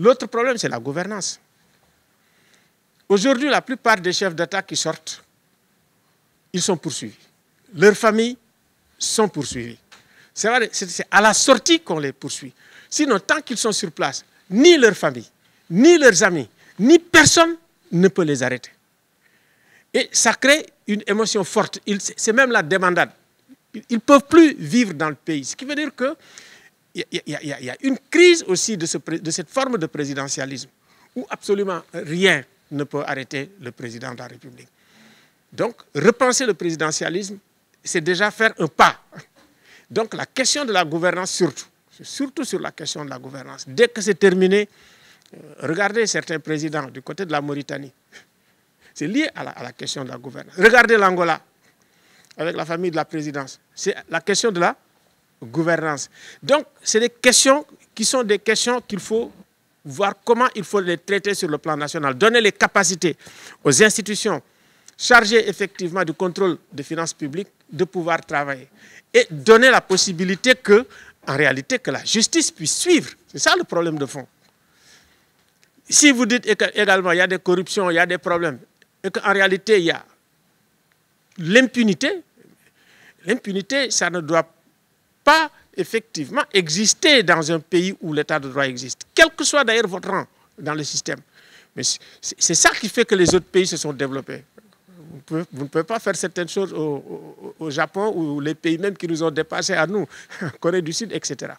L'autre problème, c'est la gouvernance. Aujourd'hui, la plupart des chefs d'État qui sortent, ils sont poursuivis. Leurs familles sont poursuivies. C'est à la sortie qu'on les poursuit. Sinon, tant qu'ils sont sur place, ni leur famille, ni leurs amis, ni personne ne peut les arrêter. Et ça crée une émotion forte. C'est même la demandade. Ils ne peuvent plus vivre dans le pays. Ce qui veut dire que il y, a une crise aussi de, cette forme de présidentialisme où absolument rien ne peut arrêter le président de la République. Donc, repenser le présidentialisme, c'est déjà faire un pas. Donc, la question de la gouvernance, surtout, surtout sur la question de la gouvernance. Dès que c'est terminé, euh, regardez certains présidents du côté de la Mauritanie. C'est lié à la, à la, question de la gouvernance. Regardez l'Angola, avec la famille de la présidence. C'est la question de la gouvernance. Donc, c'est des questions qui sont des questions qu'il faut voir comment il faut les traiter sur le plan national, donner les capacités aux institutions chargées effectivement du contrôle des finances publiques de pouvoir travailler et donner la possibilité que, en réalité, que la justice puisse suivre. C'est ça le problème de fond. Si vous dites également il y a des corruptions, il y a des problèmes, et qu'en réalité il y a l'impunité, l'impunité, ça ne doit pas effectivement exister dans un pays où l'état de droit existe, quel que soit d'ailleurs votre rang dans le système. Mais c'est ça qui fait que les autres pays se sont développés. Vous, ne pouvez pas faire certaines choses au, au, Japon ou les pays même qui nous ont dépassés à nous, Corée du Sud, etc.